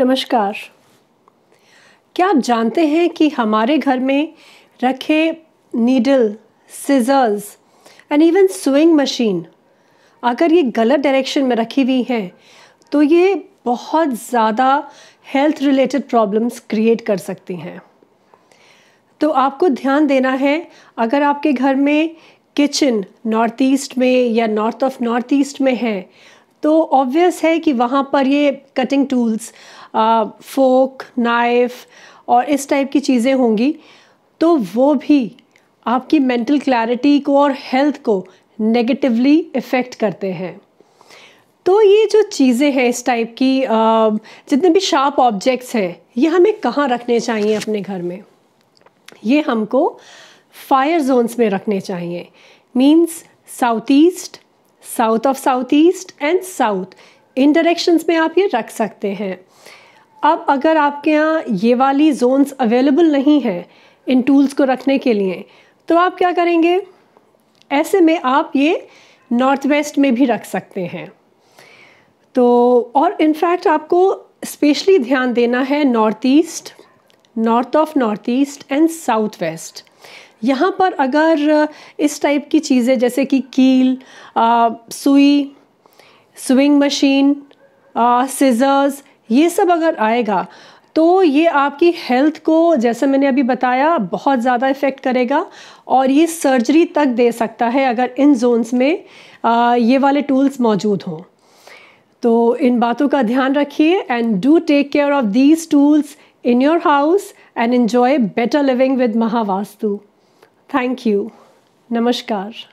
नमस्कार क्या आप जानते हैं कि हमारे घर में रखे needle scissors and even sewing machine अगर ये गलत डायरेक्शन में रखी हुई हैं तो ये बहुत ज़्यादा हेल्थ रिलेटेड प्रॉब्लम्स क्रिएट कर सकती हैं तो आपको ध्यान देना है अगर आपके घर में किचन नॉर्थ ईस्ट में या नॉर्थ ऑफ नॉर्थ ईस्ट में है तो ऑब्वियस है कि वहाँ पर ये कटिंग टूल्स फोक नाइफ़ और इस टाइप की चीज़ें होंगी तो वो भी आपकी मेंटल क्लैरिटी को और हेल्थ को नेगेटिवली इफ़ेक्ट करते हैं तो ये जो चीज़ें हैं इस टाइप की जितने भी शार्प ऑब्जेक्ट्स हैं ये हमें कहाँ रखने चाहिए अपने घर में ये हमको फायर जोन्स में रखने चाहिए means south east south of south east and south इन डायरेक्शंस में आप ये रख सकते हैं अब अगर आपके यहाँ ये वाली जोन्स अवेलेबल नहीं है इन टूल्स को रखने के लिए तो आप क्या करेंगे ऐसे में आप ये नॉर्थ वेस्ट में भी रख सकते हैं तो और इनफैक्ट आपको स्पेशली ध्यान देना है north east north of north east and south west यहाँ पर अगर इस टाइप की चीज़ें जैसे कि कील आ, सुई स्विंग मशीन सीजर्स ये सब अगर आएगा तो ये आपकी हेल्थ को जैसे मैंने अभी बताया बहुत ज़्यादा इफ़ेक्ट करेगा और ये सर्जरी तक दे सकता है अगर इन जोन्स में आ, ये वाले टूल्स मौजूद हों तो इन बातों का ध्यान रखिए and do take care of these tools in your house and enjoy better living with Mahavastu. Thank you. Namaskar.